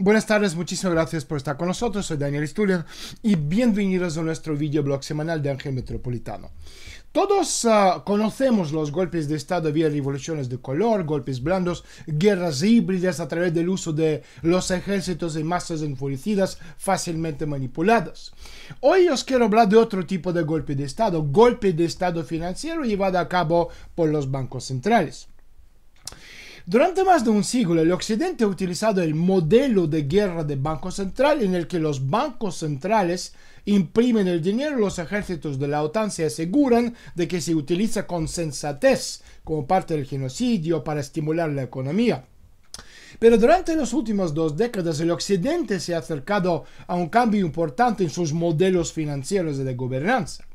Buenas tardes, muchísimas gracias por estar con nosotros. Soy Daniel Sturian y bienvenidos a nuestro videoblog semanal de Ángel Metropolitano. Todos ah, conocemos los golpes de Estado vía revoluciones de color, golpes blandos, guerras híbridas a través del uso de los ejércitos y masas enfurecidas fácilmente manipuladas. Hoy os quiero hablar de otro tipo de golpe de Estado, golpe de Estado financiero llevado a cabo por los bancos centrales. Durante más de un siglo, el Occidente ha utilizado el modelo de guerra de Banco Central en el que los bancos centrales imprimen el dinero, y los ejércitos de la OTAN se aseguran de que se utiliza con sensatez como parte del genocidio para estimular la economía. Pero durante las últimas dos décadas el Occidente se ha acercado a un cambio importante en sus modelos financieros de gobernanza.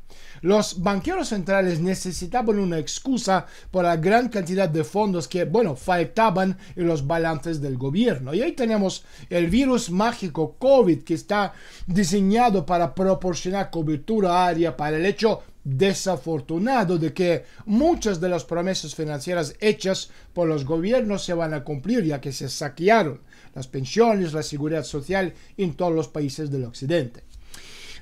Los banqueros centrales necesitaban una excusa por la gran cantidad de fondos que, bueno, faltaban en los balances del gobierno. Y ahí tenemos el virus mágico COVID que está diseñado para proporcionar cobertura área para el hecho desafortunado de que muchas de las promesas financieras hechas por los gobiernos se van a cumplir ya que se saquearon las pensiones, la seguridad social en todos los países del occidente.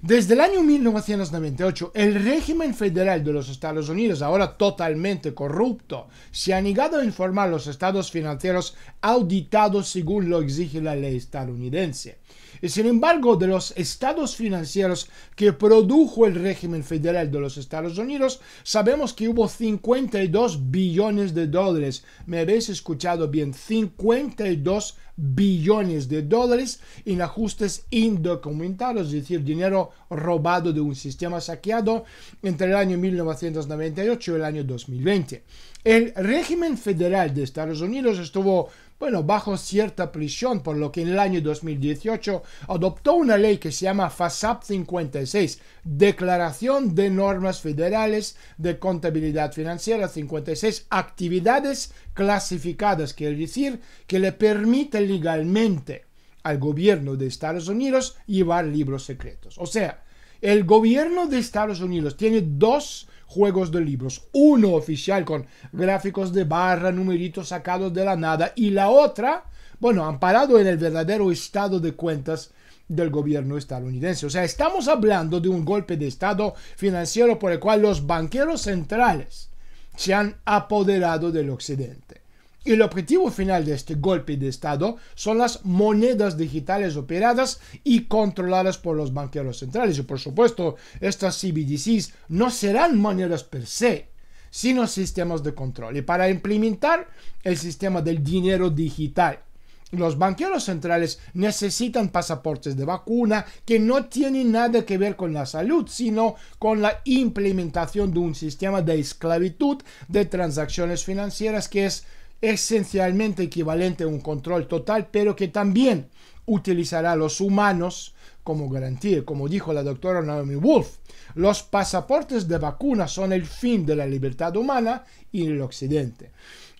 Desde el año 1998, el régimen federal de los Estados Unidos, ahora totalmente corrupto, se ha negado a informar los estados financieros auditados según lo exige la ley estadounidense. Y sin embargo, de los estados financieros que produjo el régimen federal de los Estados Unidos, sabemos que hubo 52 billones de dólares. Me habéis escuchado bien, 52 billones de dólares en ajustes indocumentados, es decir, dinero robado de un sistema saqueado entre el año 1998 y el año 2020. El régimen federal de Estados Unidos estuvo bueno, bajo cierta prisión, por lo que en el año 2018 adoptó una ley que se llama FASAP 56, Declaración de Normas Federales de Contabilidad Financiera 56, actividades clasificadas, quiere decir, que le permite legalmente al gobierno de Estados Unidos llevar libros secretos. O sea, el gobierno de Estados Unidos tiene dos juegos de libros. Uno oficial con gráficos de barra, numeritos sacados de la nada. Y la otra, bueno, amparado en el verdadero estado de cuentas del gobierno estadounidense. O sea, estamos hablando de un golpe de estado financiero por el cual los banqueros centrales se han apoderado del occidente. Y el objetivo final de este golpe de Estado son las monedas digitales operadas y controladas por los banqueros centrales. Y por supuesto, estas CBDCs no serán monedas per se, sino sistemas de control. Y para implementar el sistema del dinero digital, los banqueros centrales necesitan pasaportes de vacuna que no tienen nada que ver con la salud, sino con la implementación de un sistema de esclavitud de transacciones financieras que es esencialmente equivalente a un control total, pero que también utilizará a los humanos como garantía. Como dijo la doctora Naomi Wolf, los pasaportes de vacuna son el fin de la libertad humana y el occidente.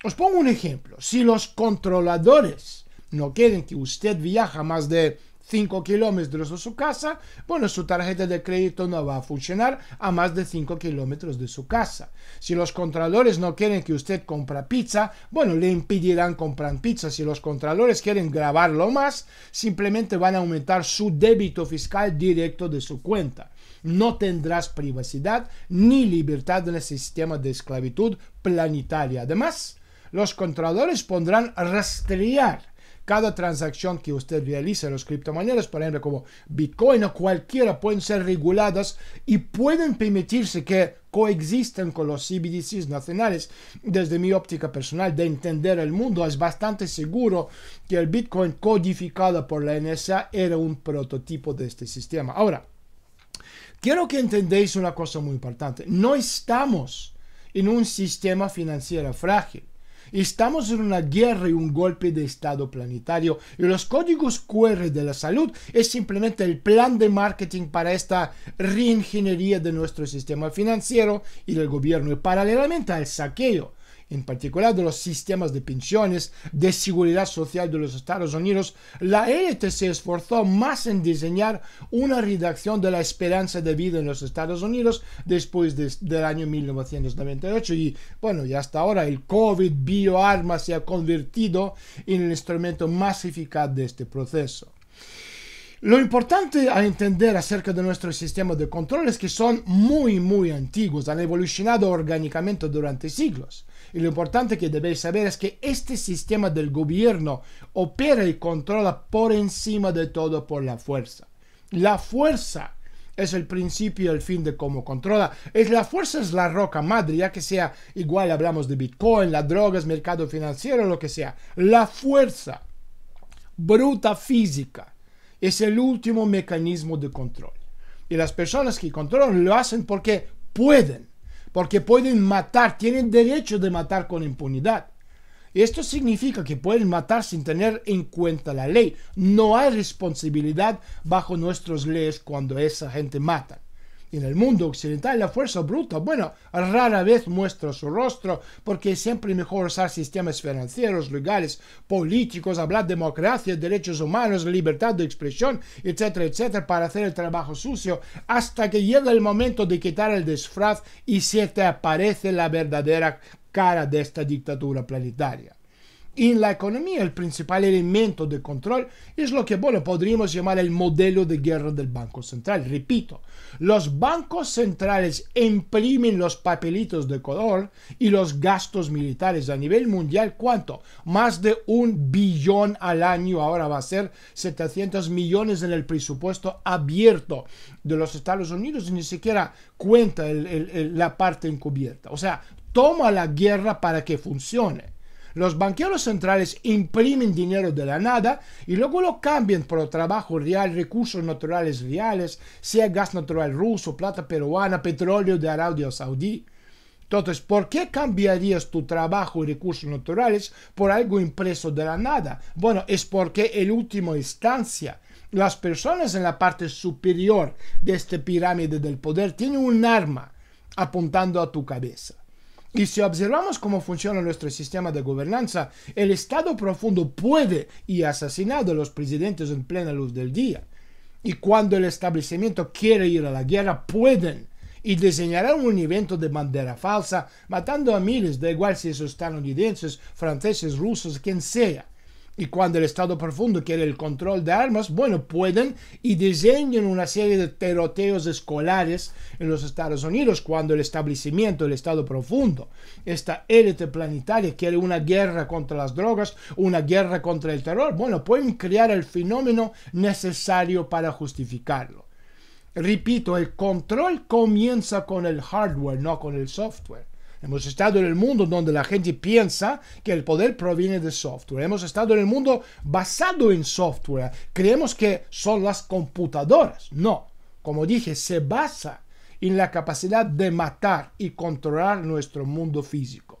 Os pongo un ejemplo. Si los controladores no quieren que usted viaja más de 5 kilómetros de su casa, bueno, su tarjeta de crédito no va a funcionar a más de 5 kilómetros de su casa. Si los controladores no quieren que usted compra pizza, bueno, le impedirán comprar pizza. Si los controladores quieren grabarlo más, simplemente van a aumentar su débito fiscal directo de su cuenta. No tendrás privacidad ni libertad en el sistema de esclavitud planetaria. Además, los controladores pondrán rastrear cada transacción que usted realiza en los criptomonedas, por ejemplo, como Bitcoin o cualquiera, pueden ser reguladas y pueden permitirse que coexistan con los CBDCs nacionales. Desde mi óptica personal de entender el mundo, es bastante seguro que el Bitcoin codificado por la NSA era un prototipo de este sistema. Ahora, quiero que entendáis una cosa muy importante. No estamos en un sistema financiero frágil. Estamos en una guerra y un golpe de Estado planetario y los códigos QR de la salud es simplemente el plan de marketing para esta reingeniería de nuestro sistema financiero y del gobierno y paralelamente al saqueo en particular de los sistemas de pensiones de seguridad social de los Estados Unidos, la élite se esforzó más en diseñar una redacción de la esperanza de vida en los Estados Unidos después del año 1998 y bueno, y hasta ahora el COVID bioarma se ha convertido en el instrumento más eficaz de este proceso. Lo importante a entender acerca de nuestro sistema de control es que son muy, muy antiguos, han evolucionado orgánicamente durante siglos. Y lo importante que debéis saber es que este sistema del gobierno opera y controla por encima de todo por la fuerza. La fuerza es el principio, y el fin de cómo controla. Es la fuerza es la roca madre, ya que sea igual hablamos de Bitcoin, las drogas, mercado financiero, lo que sea. La fuerza bruta física es el último mecanismo de control. Y las personas que controlan lo hacen porque pueden porque pueden matar, tienen derecho de matar con impunidad. Esto significa que pueden matar sin tener en cuenta la ley. No hay responsabilidad bajo nuestras leyes cuando esa gente mata en el mundo occidental la fuerza bruta, bueno, rara vez muestra su rostro porque es siempre mejor usar sistemas financieros, legales, políticos, hablar de democracia, derechos humanos, libertad de expresión, etcétera, etcétera, para hacer el trabajo sucio, hasta que llega el momento de quitar el disfraz y se te aparece la verdadera cara de esta dictadura planetaria. En la economía, el principal elemento de control es lo que, bueno, podríamos llamar el modelo de guerra del Banco Central. Repito, los bancos centrales imprimen los papelitos de color y los gastos militares a nivel mundial, ¿cuánto? Más de un billón al año, ahora va a ser 700 millones en el presupuesto abierto de los Estados Unidos y ni siquiera cuenta la parte encubierta. O sea, toma la guerra para que funcione. Los banqueros centrales imprimen dinero de la nada y luego lo cambian por trabajo real, recursos naturales reales, sea gas natural ruso, plata peruana, petróleo de Arabia Saudí. Entonces, ¿por qué cambiarías tu trabajo y recursos naturales por algo impreso de la nada? Bueno, es porque en última instancia las personas en la parte superior de esta pirámide del poder tienen un arma apuntando a tu cabeza. Y si observamos cómo funciona nuestro sistema de gobernanza, el Estado profundo puede y ha asesinado a los presidentes en plena luz del día. Y cuando el establecimiento quiere ir a la guerra, pueden y diseñarán un evento de bandera falsa, matando a miles, da igual si es estadounidenses, franceses, rusos, quien sea y cuando el Estado profundo quiere el control de armas, bueno, pueden y diseñan una serie de tiroteos escolares en los Estados Unidos cuando el establecimiento del Estado profundo, esta élite planetaria quiere una guerra contra las drogas, una guerra contra el terror, bueno, pueden crear el fenómeno necesario para justificarlo. Repito, el control comienza con el hardware, no con el software. Hemos estado en el mundo donde la gente piensa que el poder proviene de software. Hemos estado en el mundo basado en software. Creemos que son las computadoras. No, como dije, se basa en la capacidad de matar y controlar nuestro mundo físico.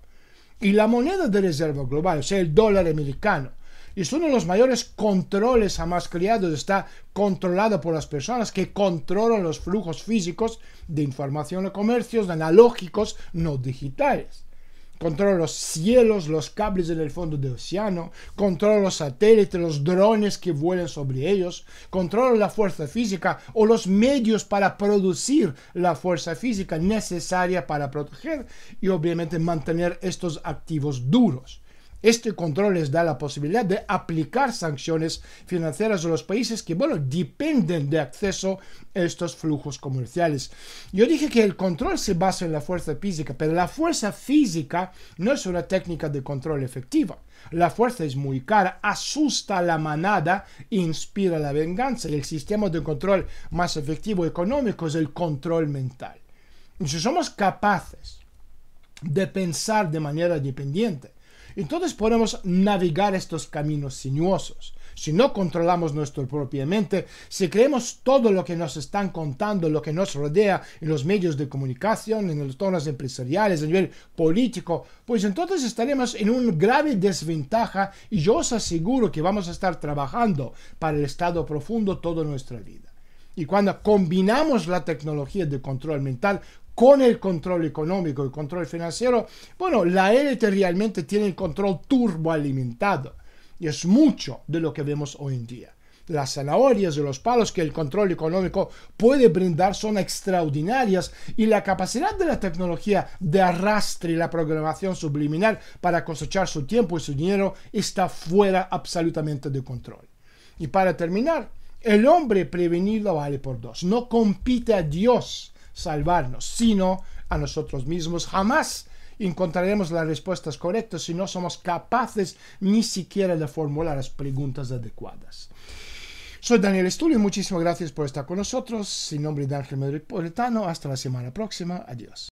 Y la moneda de reserva global, o sea, el dólar americano, y es uno de los mayores controles a más criados. Está controlado por las personas que controlan los flujos físicos de información de comercios analógicos, no digitales. Controlan los cielos, los cables en el fondo del océano, controlan los satélites, los drones que vuelan sobre ellos, controlan la fuerza física o los medios para producir la fuerza física necesaria para proteger y obviamente mantener estos activos duros. Este control les da la posibilidad de aplicar sanciones financieras a los países que, bueno, dependen de acceso a estos flujos comerciales. Yo dije que el control se basa en la fuerza física, pero la fuerza física no es una técnica de control efectiva. La fuerza es muy cara, asusta a la manada inspira la venganza. el sistema de control más efectivo económico es el control mental. Y si somos capaces de pensar de manera dependiente entonces podemos navegar estos caminos sinuosos. Si no controlamos nuestra propia mente, si creemos todo lo que nos están contando, lo que nos rodea en los medios de comunicación, en los tonos empresariales, a nivel político, pues entonces estaremos en un grave desventaja y yo os aseguro que vamos a estar trabajando para el estado profundo toda nuestra vida. Y cuando combinamos la tecnología de control mental con el control económico, el control financiero, bueno, la élite realmente tiene el control turboalimentado. Y es mucho de lo que vemos hoy en día. Las zanahorias y los palos que el control económico puede brindar son extraordinarias y la capacidad de la tecnología de arrastre y la programación subliminal para cosechar su tiempo y su dinero está fuera absolutamente de control. Y para terminar, el hombre prevenido vale por dos. No compite a Dios salvarnos, sino a nosotros mismos. Jamás encontraremos las respuestas correctas si no somos capaces ni siquiera de formular las preguntas adecuadas. Soy Daniel Estulio, muchísimas gracias por estar con nosotros. En nombre de Ángel Metropolitano, hasta la semana próxima. Adiós.